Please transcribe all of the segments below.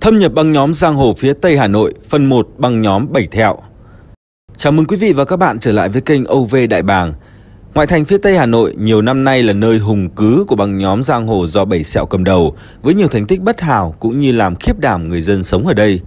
Thâm nhập băng nhóm giang hồ phía Tây Hà Nội, phần 1 băng nhóm Bảy Thẹo. Chào mừng quý vị và các bạn trở lại với kênh OV Đại Bàng. Ngoại thành phía Tây Hà Nội nhiều năm nay là nơi hùng cứ của băng nhóm giang hồ do Bảy Sẹo cầm đầu, với nhiều thành tích bất hảo cũng như làm khiếp đảm người dân sống ở đây.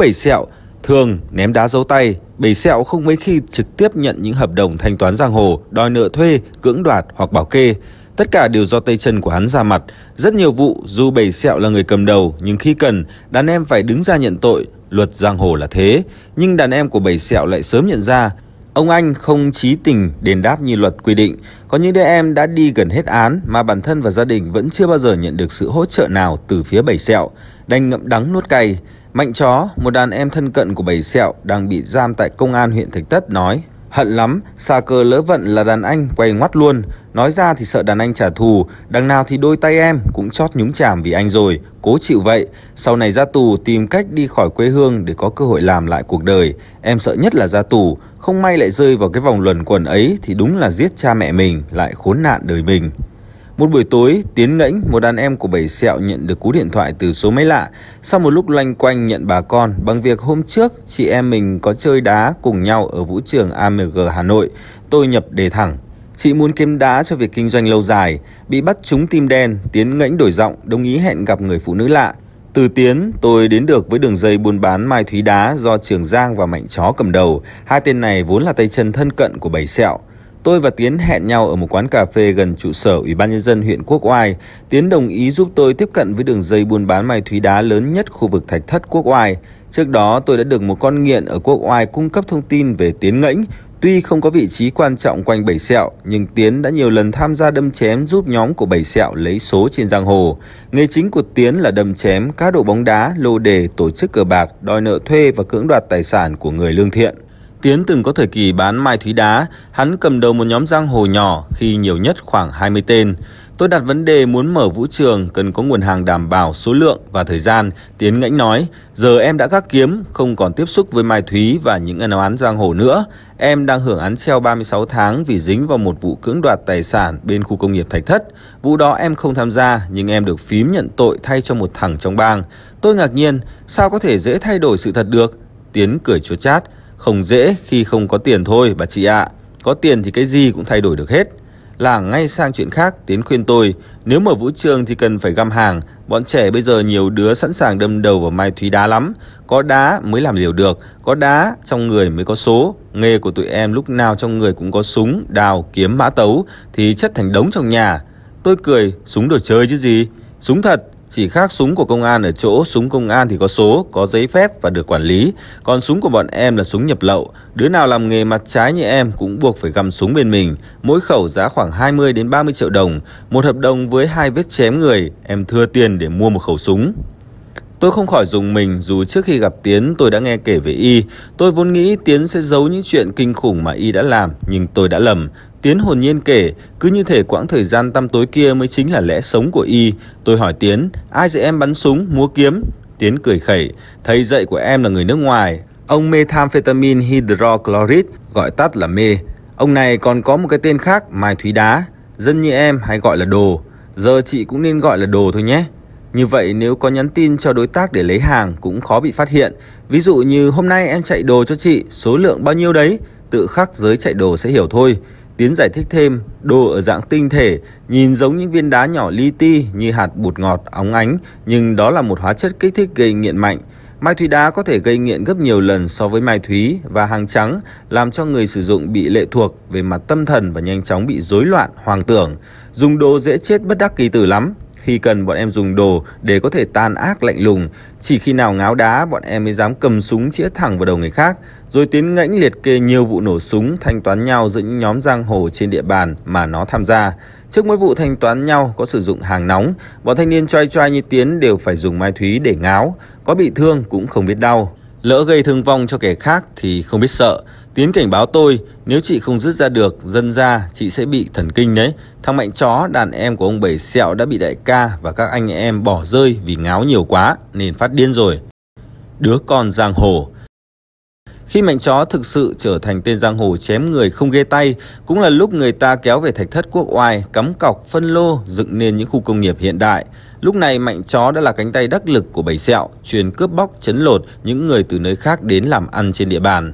Bảy Sẹo thường ném đá dấu tay, Bảy Sẹo không mấy khi trực tiếp nhận những hợp đồng thanh toán giang hồ, đòi nợ thuê, cưỡng đoạt hoặc bảo kê. Tất cả đều do tay chân của hắn ra mặt. Rất nhiều vụ dù Bảy Sẹo là người cầm đầu nhưng khi cần, đàn em phải đứng ra nhận tội. Luật giang hồ là thế. Nhưng đàn em của Bảy Sẹo lại sớm nhận ra Ông Anh không trí tình đền đáp như luật quy định. Có những đứa em đã đi gần hết án mà bản thân và gia đình vẫn chưa bao giờ nhận được sự hỗ trợ nào từ phía Bảy Sẹo. Đành ngậm đắng nuốt cay. Mạnh Chó, một đàn em thân cận của Bảy Sẹo đang bị giam tại công an huyện Thạch Tất nói Hận lắm, xa cờ lỡ vận là đàn anh quay ngoắt luôn. Nói ra thì sợ đàn anh trả thù, đằng nào thì đôi tay em cũng chót nhúng chảm vì anh rồi, cố chịu vậy. Sau này ra tù tìm cách đi khỏi quê hương để có cơ hội làm lại cuộc đời. Em sợ nhất là ra tù, không may lại rơi vào cái vòng luẩn quẩn ấy thì đúng là giết cha mẹ mình, lại khốn nạn đời mình. Một buổi tối, Tiến Ngãnh, một đàn em của Bảy Sẹo nhận được cú điện thoại từ số máy lạ. Sau một lúc loanh quanh nhận bà con, bằng việc hôm trước chị em mình có chơi đá cùng nhau ở vũ trường AMG Hà Nội, tôi nhập đề thẳng. Chị muốn kiếm đá cho việc kinh doanh lâu dài, bị bắt trúng tim đen, Tiến Ngãnh đổi giọng, đồng ý hẹn gặp người phụ nữ lạ. Từ Tiến, tôi đến được với đường dây buôn bán mai thúy đá do Trường Giang và Mạnh Chó cầm đầu. Hai tên này vốn là tay chân thân cận của Bảy Sẹo. Tôi và Tiến hẹn nhau ở một quán cà phê gần trụ sở Ủy ban Nhân dân huyện Quốc Oai. Tiến đồng ý giúp tôi tiếp cận với đường dây buôn bán ma túy đá lớn nhất khu vực Thạch Thất Quốc Oai. Trước đó, tôi đã được một con nghiện ở Quốc Oai cung cấp thông tin về Tiến Ngãnh. Tuy không có vị trí quan trọng quanh Bảy Sẹo, nhưng Tiến đã nhiều lần tham gia đâm chém giúp nhóm của Bảy Sẹo lấy số trên giang hồ. Nghề chính của Tiến là đâm chém, cá độ bóng đá, lô đề, tổ chức cờ bạc, đòi nợ thuê và cưỡng đoạt tài sản của người lương thiện. Tiến từng có thời kỳ bán mai thúy đá, hắn cầm đầu một nhóm giang hồ nhỏ khi nhiều nhất khoảng 20 tên. Tôi đặt vấn đề muốn mở vũ trường cần có nguồn hàng đảm bảo số lượng và thời gian. Tiến ngãnh nói, giờ em đã gác kiếm, không còn tiếp xúc với Mai Thúy và những ân án giang hồ nữa. Em đang hưởng án treo 36 tháng vì dính vào một vụ cưỡng đoạt tài sản bên khu công nghiệp Thạch Thất. Vụ đó em không tham gia, nhưng em được phím nhận tội thay cho một thằng trong bang. Tôi ngạc nhiên, sao có thể dễ thay đổi sự thật được? Tiến cười chua chát. Không dễ khi không có tiền thôi bà chị ạ. À. Có tiền thì cái gì cũng thay đổi được hết. làng ngay sang chuyện khác, Tiến khuyên tôi, nếu mở vũ trường thì cần phải găm hàng. Bọn trẻ bây giờ nhiều đứa sẵn sàng đâm đầu vào mai thúy đá lắm. Có đá mới làm liều được, có đá trong người mới có số. Nghề của tụi em lúc nào trong người cũng có súng, đào, kiếm, mã tấu, thì chất thành đống trong nhà. Tôi cười, súng đồ chơi chứ gì. Súng thật, chỉ khác súng của công an ở chỗ súng công an thì có số, có giấy phép và được quản lý. Còn súng của bọn em là súng nhập lậu. Đứa nào làm nghề mặt trái như em cũng buộc phải găm súng bên mình. Mỗi khẩu giá khoảng 20 đến 30 triệu đồng. Một hợp đồng với hai vết chém người, em thừa tiền để mua một khẩu súng. Tôi không khỏi dùng mình dù trước khi gặp Tiến tôi đã nghe kể về Y. Tôi vốn nghĩ Tiến sẽ giấu những chuyện kinh khủng mà Y đã làm, nhưng tôi đã lầm. Tiến hồn nhiên kể, cứ như thể quãng thời gian tăm tối kia mới chính là lẽ sống của y. Tôi hỏi Tiến, ai dạy em bắn súng, múa kiếm? Tiến cười khẩy, thầy dạy của em là người nước ngoài. Ông methamphetamine hydrochloride, gọi tắt là mê. Ông này còn có một cái tên khác, Mai Thúy Đá. Dân như em hay gọi là đồ. Giờ chị cũng nên gọi là đồ thôi nhé. Như vậy nếu có nhắn tin cho đối tác để lấy hàng cũng khó bị phát hiện. Ví dụ như hôm nay em chạy đồ cho chị, số lượng bao nhiêu đấy, tự khắc giới chạy đồ sẽ hiểu thôi. Tiến giải thích thêm, đồ ở dạng tinh thể, nhìn giống những viên đá nhỏ li ti như hạt bột ngọt, óng ánh, nhưng đó là một hóa chất kích thích gây nghiện mạnh. Mai thúy đá có thể gây nghiện gấp nhiều lần so với mai thúy và hàng trắng, làm cho người sử dụng bị lệ thuộc về mặt tâm thần và nhanh chóng bị rối loạn, hoang tưởng. Dùng đồ dễ chết bất đắc kỳ tử lắm. Khi cần bọn em dùng đồ để có thể tan ác lạnh lùng, chỉ khi nào ngáo đá bọn em mới dám cầm súng chĩa thẳng vào đầu người khác, rồi tiến ngãnh liệt kê nhiều vụ nổ súng thanh toán nhau giữa những nhóm giang hồ trên địa bàn mà nó tham gia. Trước mỗi vụ thanh toán nhau có sử dụng hàng nóng, bọn thanh niên choi choi như Tiến đều phải dùng mai thúy để ngáo, có bị thương cũng không biết đau. Lỡ gây thương vong cho kẻ khác thì không biết sợ, Tiến cảnh báo tôi, nếu chị không rút ra được, dân ra, chị sẽ bị thần kinh đấy. Thằng Mạnh Chó, đàn em của ông Bảy Sẹo đã bị đại ca và các anh em bỏ rơi vì ngáo nhiều quá, nên phát điên rồi. Đứa con giang hồ Khi Mạnh Chó thực sự trở thành tên giang hồ chém người không ghê tay, cũng là lúc người ta kéo về thạch thất quốc oai, cắm cọc, phân lô, dựng nên những khu công nghiệp hiện đại. Lúc này Mạnh Chó đã là cánh tay đắc lực của Bảy Sẹo, truyền cướp bóc, chấn lột những người từ nơi khác đến làm ăn trên địa bàn.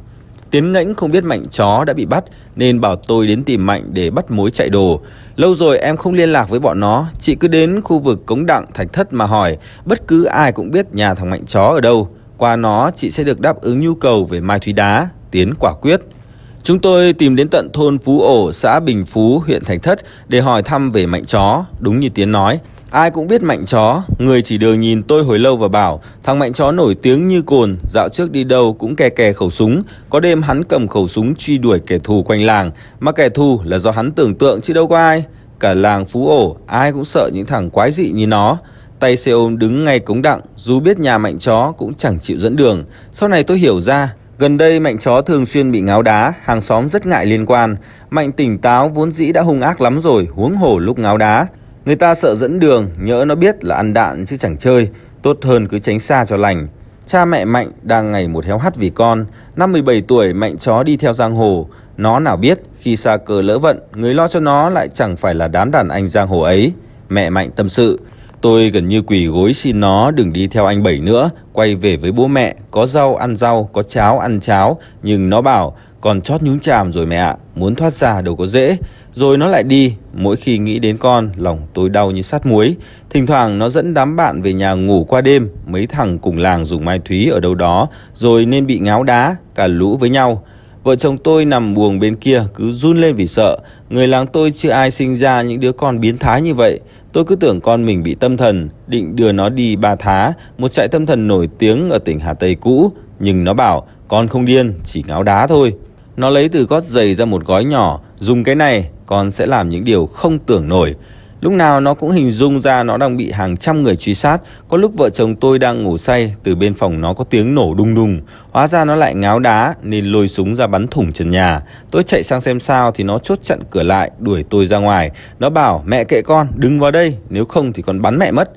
Tiến ngẫnh không biết Mạnh chó đã bị bắt nên bảo tôi đến tìm Mạnh để bắt mối chạy đồ. Lâu rồi em không liên lạc với bọn nó, chị cứ đến khu vực cống đặng thạch thất mà hỏi, bất cứ ai cũng biết nhà thằng Mạnh chó ở đâu. Qua nó chị sẽ được đáp ứng nhu cầu về mai thúy đá, Tiến quả quyết. Chúng tôi tìm đến tận thôn Phú Ổ, xã Bình Phú, huyện Thạch Thất để hỏi thăm về Mạnh chó, đúng như Tiến nói. Ai cũng biết mạnh chó, người chỉ đường nhìn tôi hồi lâu và bảo Thằng mạnh chó nổi tiếng như cồn, dạo trước đi đâu cũng kè kè khẩu súng Có đêm hắn cầm khẩu súng truy đuổi kẻ thù quanh làng Mà kẻ thù là do hắn tưởng tượng chứ đâu có ai Cả làng phú ổ, ai cũng sợ những thằng quái dị như nó Tay xe ôm đứng ngay cống đặng, dù biết nhà mạnh chó cũng chẳng chịu dẫn đường Sau này tôi hiểu ra, Gần đây Mạnh chó thường xuyên bị ngáo đá, hàng xóm rất ngại liên quan. Mạnh tỉnh táo vốn dĩ đã hung ác lắm rồi, huống hồ lúc ngáo đá. Người ta sợ dẫn đường, nhỡ nó biết là ăn đạn chứ chẳng chơi, tốt hơn cứ tránh xa cho lành. Cha mẹ Mạnh đang ngày một héo hắt vì con, năm 17 tuổi Mạnh chó đi theo giang hồ, nó nào biết khi xa cờ lỡ vận, người lo cho nó lại chẳng phải là đám đàn anh giang hồ ấy. Mẹ Mạnh tâm sự, tôi gần như quỳ gối xin nó đừng đi theo anh Bảy nữa, quay về với bố mẹ, có rau ăn rau, có cháo ăn cháo, nhưng nó bảo còn chót nhúng chàm rồi mẹ ạ, muốn thoát ra đâu có dễ. Rồi nó lại đi, mỗi khi nghĩ đến con, lòng tôi đau như sắt muối. Thỉnh thoảng nó dẫn đám bạn về nhà ngủ qua đêm, mấy thằng cùng làng dùng mai thúy ở đâu đó, rồi nên bị ngáo đá, cả lũ với nhau. Vợ chồng tôi nằm buồng bên kia cứ run lên vì sợ Người làng tôi chưa ai sinh ra những đứa con biến thái như vậy Tôi cứ tưởng con mình bị tâm thần Định đưa nó đi Ba Thá Một trại tâm thần nổi tiếng ở tỉnh Hà Tây cũ Nhưng nó bảo con không điên chỉ ngáo đá thôi nó lấy từ gót giày ra một gói nhỏ, dùng cái này con sẽ làm những điều không tưởng nổi. Lúc nào nó cũng hình dung ra nó đang bị hàng trăm người truy sát Có lúc vợ chồng tôi đang ngủ say Từ bên phòng nó có tiếng nổ đùng đùng Hóa ra nó lại ngáo đá Nên lôi súng ra bắn thủng trần nhà Tôi chạy sang xem sao thì nó chốt chặn cửa lại Đuổi tôi ra ngoài Nó bảo mẹ kệ con đừng vào đây Nếu không thì con bắn mẹ mất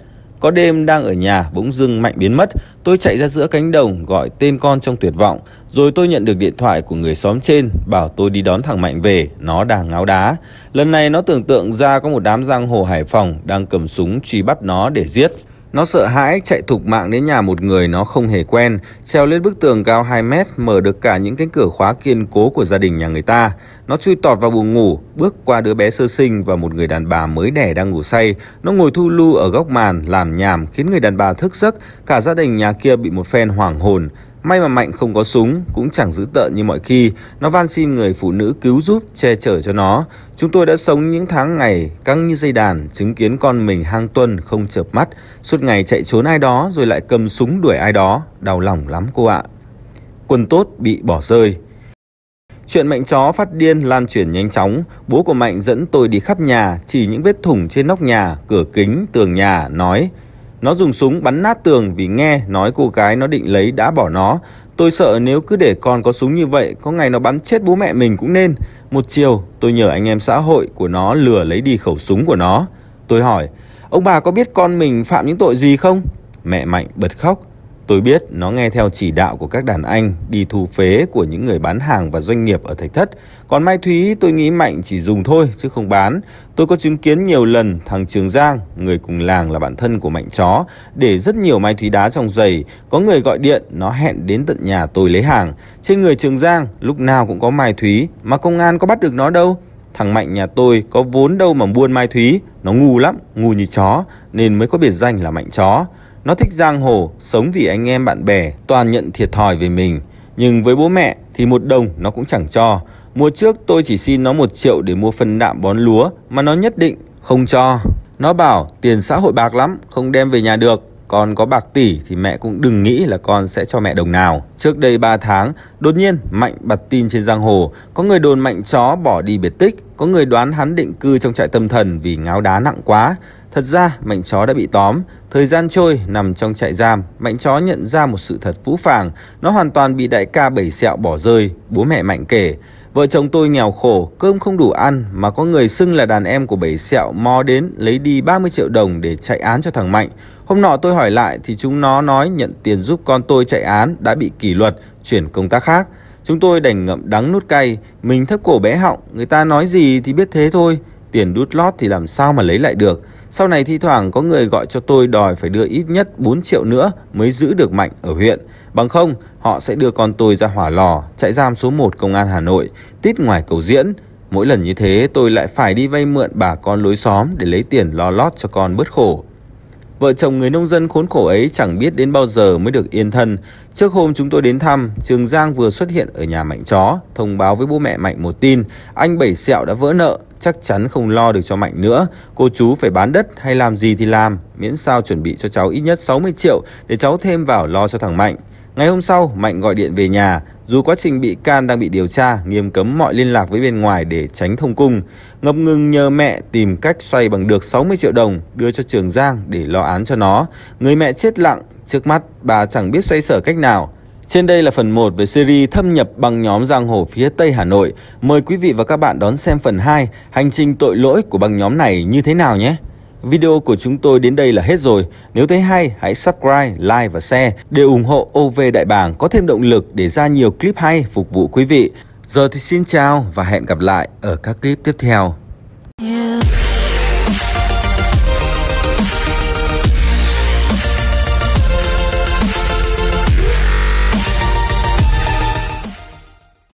có đêm đang ở nhà bỗng dưng Mạnh biến mất, tôi chạy ra giữa cánh đồng gọi tên con trong tuyệt vọng, rồi tôi nhận được điện thoại của người xóm trên bảo tôi đi đón thằng Mạnh về, nó đang ngáo đá. Lần này nó tưởng tượng ra có một đám giang hồ Hải Phòng đang cầm súng truy bắt nó để giết. Nó sợ hãi chạy thục mạng đến nhà một người nó không hề quen, treo lên bức tường cao 2 mét mở được cả những cánh cửa khóa kiên cố của gia đình nhà người ta. Nó chui tọt vào buồng ngủ, bước qua đứa bé sơ sinh và một người đàn bà mới đẻ đang ngủ say. Nó ngồi thu lu ở góc màn làm nhảm khiến người đàn bà thức giấc, cả gia đình nhà kia bị một phen hoảng hồn. May mà Mạnh không có súng, cũng chẳng dữ tợn như mọi khi. Nó van xin người phụ nữ cứu giúp, che chở cho nó. Chúng tôi đã sống những tháng ngày căng như dây đàn, chứng kiến con mình hang tuần không chợp mắt. Suốt ngày chạy trốn ai đó rồi lại cầm súng đuổi ai đó. Đau lòng lắm cô ạ. Quân tốt bị bỏ rơi. Chuyện Mạnh chó phát điên lan truyền nhanh chóng, bố của Mạnh dẫn tôi đi khắp nhà, chỉ những vết thủng trên nóc nhà, cửa kính, tường nhà, nói nó dùng súng bắn nát tường vì nghe nói cô gái nó định lấy đã bỏ nó. Tôi sợ nếu cứ để con có súng như vậy, có ngày nó bắn chết bố mẹ mình cũng nên. Một chiều, tôi nhờ anh em xã hội của nó lừa lấy đi khẩu súng của nó. Tôi hỏi, ông bà có biết con mình phạm những tội gì không? Mẹ Mạnh bật khóc. Tôi biết nó nghe theo chỉ đạo của các đàn anh đi thu phế của những người bán hàng và doanh nghiệp ở Thạch Thất. Còn Mai Thúy tôi nghĩ Mạnh chỉ dùng thôi chứ không bán. Tôi có chứng kiến nhiều lần thằng Trường Giang, người cùng làng là bạn thân của Mạnh Chó, để rất nhiều Mai Thúy đá trong giày. Có người gọi điện, nó hẹn đến tận nhà tôi lấy hàng. Trên người Trường Giang lúc nào cũng có Mai Thúy, mà công an có bắt được nó đâu. Thằng Mạnh nhà tôi có vốn đâu mà buôn Mai Thúy, nó ngu lắm, ngu như chó, nên mới có biệt danh là Mạnh Chó. Nó thích giang hồ, sống vì anh em bạn bè, toàn nhận thiệt thòi về mình. Nhưng với bố mẹ thì một đồng nó cũng chẳng cho. Mùa trước tôi chỉ xin nó một triệu để mua phân đạm bón lúa mà nó nhất định không cho. Nó bảo tiền xã hội bạc lắm, không đem về nhà được. Con có bạc tỷ thì mẹ cũng đừng nghĩ là con sẽ cho mẹ đồng nào. Trước đây 3 tháng, đột nhiên Mạnh bật tin trên giang hồ. Có người đồn Mạnh chó bỏ đi biệt tích, có người đoán hắn định cư trong trại tâm thần vì ngáo đá nặng quá. Thật ra, Mạnh Chó đã bị tóm. Thời gian trôi, nằm trong trại giam, Mạnh Chó nhận ra một sự thật phũ phàng. Nó hoàn toàn bị đại ca bảy sẹo bỏ rơi, bố mẹ Mạnh kể. Vợ chồng tôi nghèo khổ, cơm không đủ ăn mà có người xưng là đàn em của bảy sẹo mò đến lấy đi 30 triệu đồng để chạy án cho thằng Mạnh. Hôm nọ tôi hỏi lại thì chúng nó nói nhận tiền giúp con tôi chạy án đã bị kỷ luật, chuyển công tác khác. Chúng tôi đành ngậm đắng nuốt cay, mình thấp cổ bé họng, người ta nói gì thì biết thế thôi. Tiền đút lót thì làm sao mà lấy lại được. Sau này thi thoảng có người gọi cho tôi đòi phải đưa ít nhất 4 triệu nữa mới giữ được Mạnh ở huyện. Bằng không, họ sẽ đưa con tôi ra hỏa lò, chạy giam số 1 công an Hà Nội, tít ngoài cầu diễn. Mỗi lần như thế tôi lại phải đi vay mượn bà con lối xóm để lấy tiền lo lót cho con bớt khổ. Vợ chồng người nông dân khốn khổ ấy chẳng biết đến bao giờ mới được yên thân. Trước hôm chúng tôi đến thăm, Trường Giang vừa xuất hiện ở nhà Mạnh Chó, thông báo với bố mẹ Mạnh một tin, anh Bảy Sẹo đã vỡ nợ, chắc chắn không lo được cho Mạnh nữa. Cô chú phải bán đất hay làm gì thì làm, miễn sao chuẩn bị cho cháu ít nhất 60 triệu để cháu thêm vào lo cho thằng Mạnh. Ngày hôm sau, Mạnh gọi điện về nhà, dù quá trình bị can đang bị điều tra, nghiêm cấm mọi liên lạc với bên ngoài để tránh thông cung. Ngập ngừng nhờ mẹ tìm cách xoay bằng được 60 triệu đồng đưa cho Trường Giang để lo án cho nó. Người mẹ chết lặng, trước mắt bà chẳng biết xoay sở cách nào. Trên đây là phần 1 về series thâm nhập bằng nhóm giang hồ phía Tây Hà Nội. Mời quý vị và các bạn đón xem phần 2, hành trình tội lỗi của băng nhóm này như thế nào nhé. Video của chúng tôi đến đây là hết rồi. Nếu thấy hay, hãy subscribe, like và share để ủng hộ OV Đại Bàng có thêm động lực để ra nhiều clip hay phục vụ quý vị. Giờ thì xin chào và hẹn gặp lại ở các clip tiếp theo.